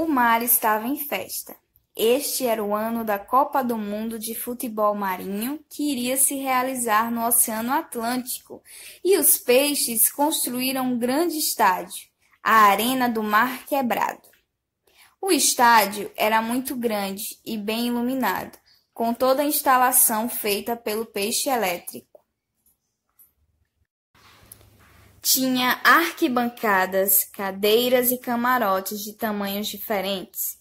O mar estava em festa. Este era o ano da Copa do Mundo de Futebol Marinho, que iria se realizar no Oceano Atlântico, e os peixes construíram um grande estádio, a Arena do Mar Quebrado. O estádio era muito grande e bem iluminado, com toda a instalação feita pelo peixe elétrico. Tinha arquibancadas, cadeiras e camarotes de tamanhos diferentes.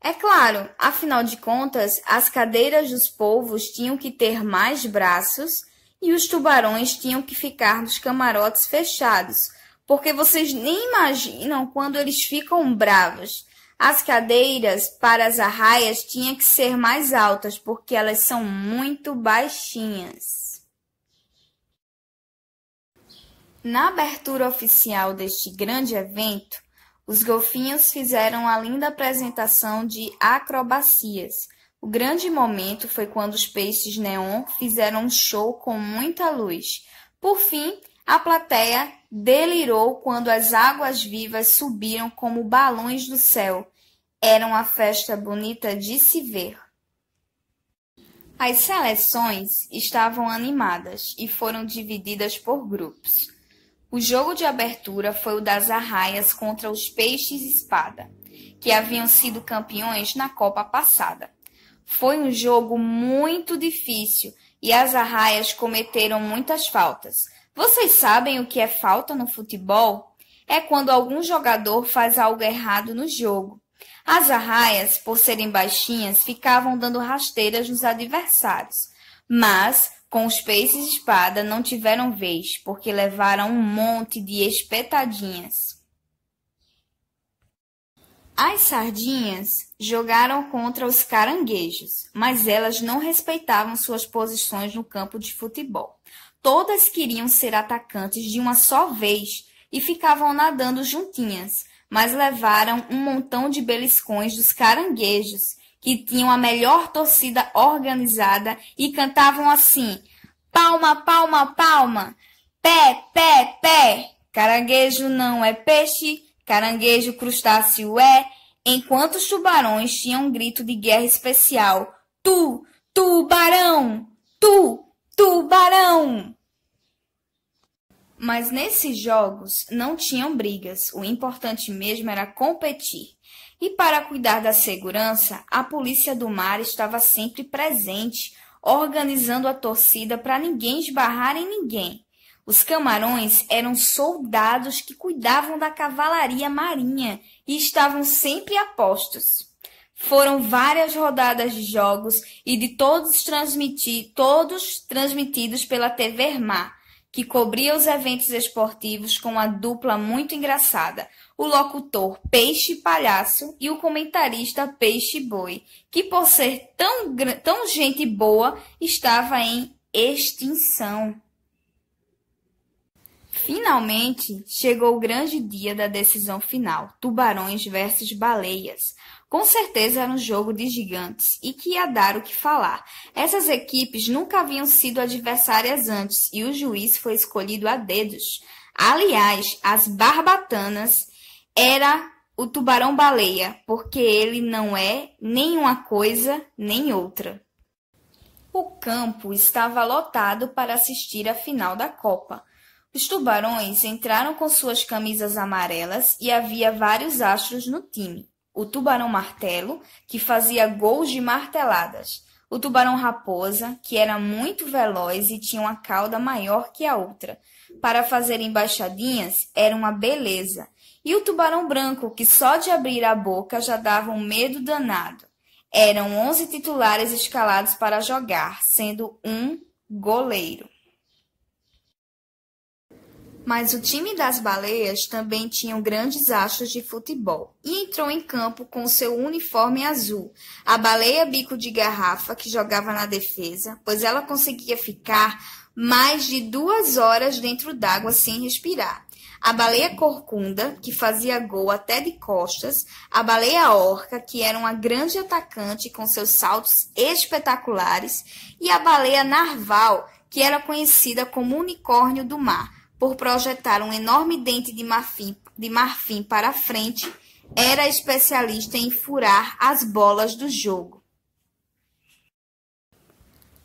É claro, afinal de contas, as cadeiras dos polvos tinham que ter mais braços e os tubarões tinham que ficar nos camarotes fechados, porque vocês nem imaginam quando eles ficam bravos. As cadeiras para as arraias tinham que ser mais altas, porque elas são muito baixinhas. Na abertura oficial deste grande evento, os golfinhos fizeram a linda apresentação de acrobacias. O grande momento foi quando os peixes neon fizeram um show com muita luz. Por fim, a plateia delirou quando as águas vivas subiram como balões do céu. Era uma festa bonita de se ver. As seleções estavam animadas e foram divididas por grupos. O jogo de abertura foi o das Arraias contra os Peixes Espada, que haviam sido campeões na Copa passada. Foi um jogo muito difícil e as Arraias cometeram muitas faltas. Vocês sabem o que é falta no futebol? É quando algum jogador faz algo errado no jogo. As arraias, por serem baixinhas, ficavam dando rasteiras nos adversários. Mas com os peixes espada não tiveram vez, porque levaram um monte de espetadinhas. As sardinhas jogaram contra os caranguejos, mas elas não respeitavam suas posições no campo de futebol. Todas queriam ser atacantes de uma só vez e ficavam nadando juntinhas, mas levaram um montão de beliscões dos caranguejos que tinham a melhor torcida organizada e cantavam assim: palma, palma, palma, pé, pé, pé. Caranguejo não é peixe, caranguejo crustáceo é. Enquanto os tubarões tinham um grito de guerra especial: tu, tubarão, tu, tubarão. Mas nesses jogos não tinham brigas, o importante mesmo era competir. E para cuidar da segurança, a Polícia do Mar estava sempre presente, organizando a torcida para ninguém esbarrar em ninguém. Os camarões eram soldados que cuidavam da cavalaria marinha e estavam sempre a postos. Foram várias rodadas de jogos e de todos, transmiti todos transmitidos pela TV Mar que cobria os eventos esportivos com uma dupla muito engraçada: o locutor Peixe Palhaço e o comentarista Peixe Boi, que por ser tão, tão gente boa estava em extinção. Finalmente chegou o grande dia da decisão final: tubarões versus baleias. Com certeza era um jogo de gigantes e que ia dar o que falar. Essas equipes nunca haviam sido adversárias antes e o juiz foi escolhido a dedos. Aliás, as barbatanas era o tubarão-baleia, porque ele não é nem uma coisa nem outra. O campo estava lotado para assistir a final da Copa. Os Tubarões entraram com suas camisas amarelas e havia vários astros no time. O Tubarão Martelo, que fazia gols de marteladas. O Tubarão Raposa, que era muito veloz e tinha uma cauda maior que a outra. Para fazer embaixadinhas, era uma beleza. E o Tubarão Branco, que só de abrir a boca já dava um medo danado. Eram onze titulares escalados para jogar, sendo um goleiro. Mas o time das baleias também tinha grandes achos de futebol e entrou em campo com seu uniforme azul. A baleia bico de garrafa, que jogava na defesa, pois ela conseguia ficar mais de duas horas dentro d'água sem respirar. A baleia corcunda, que fazia gol até de costas, a baleia orca, que era uma grande atacante com seus saltos espetaculares, e a baleia narval, que era conhecida como unicórnio do mar por projetar um enorme dente de marfim, de marfim para a frente, era especialista em furar as bolas do jogo.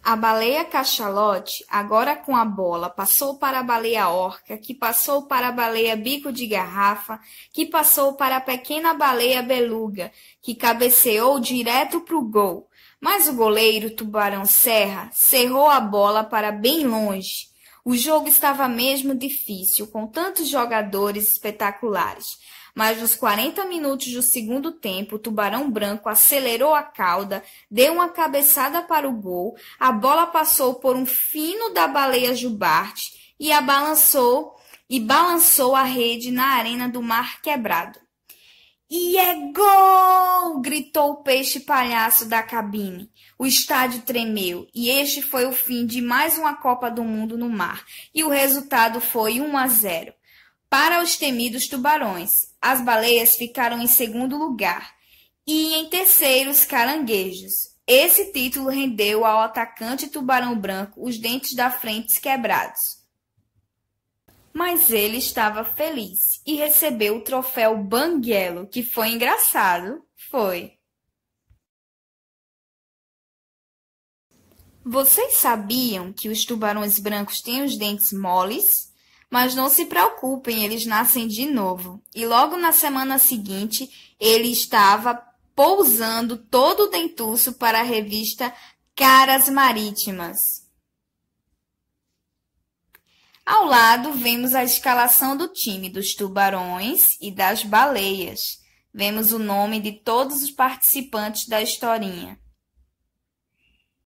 A baleia cachalote, agora com a bola, passou para a baleia orca, que passou para a baleia bico de garrafa, que passou para a pequena baleia beluga, que cabeceou direto para o gol. Mas o goleiro Tubarão Serra cerrou a bola para bem longe o jogo estava mesmo difícil, com tantos jogadores espetaculares. Mas nos 40 minutos do segundo tempo, o Tubarão Branco acelerou a cauda, deu uma cabeçada para o gol, a bola passou por um fino da baleia Jubarte e a balançou e balançou a rede na arena do Mar Quebrado. E é gol! gritou o peixe palhaço da cabine. O estádio tremeu e este foi o fim de mais uma Copa do Mundo no mar. E o resultado foi 1 a 0 para os temidos tubarões. As baleias ficaram em segundo lugar e em terceiro os caranguejos. Esse título rendeu ao atacante tubarão branco os dentes da frente quebrados. Mas ele estava feliz e recebeu o troféu Banguelo, que foi engraçado, foi. Vocês sabiam que os tubarões brancos têm os dentes moles? Mas não se preocupem, eles nascem de novo. E logo na semana seguinte, ele estava pousando todo o dentuço para a revista Caras Marítimas. Ao lado, vemos a escalação do time dos tubarões e das baleias. Vemos o nome de todos os participantes da historinha.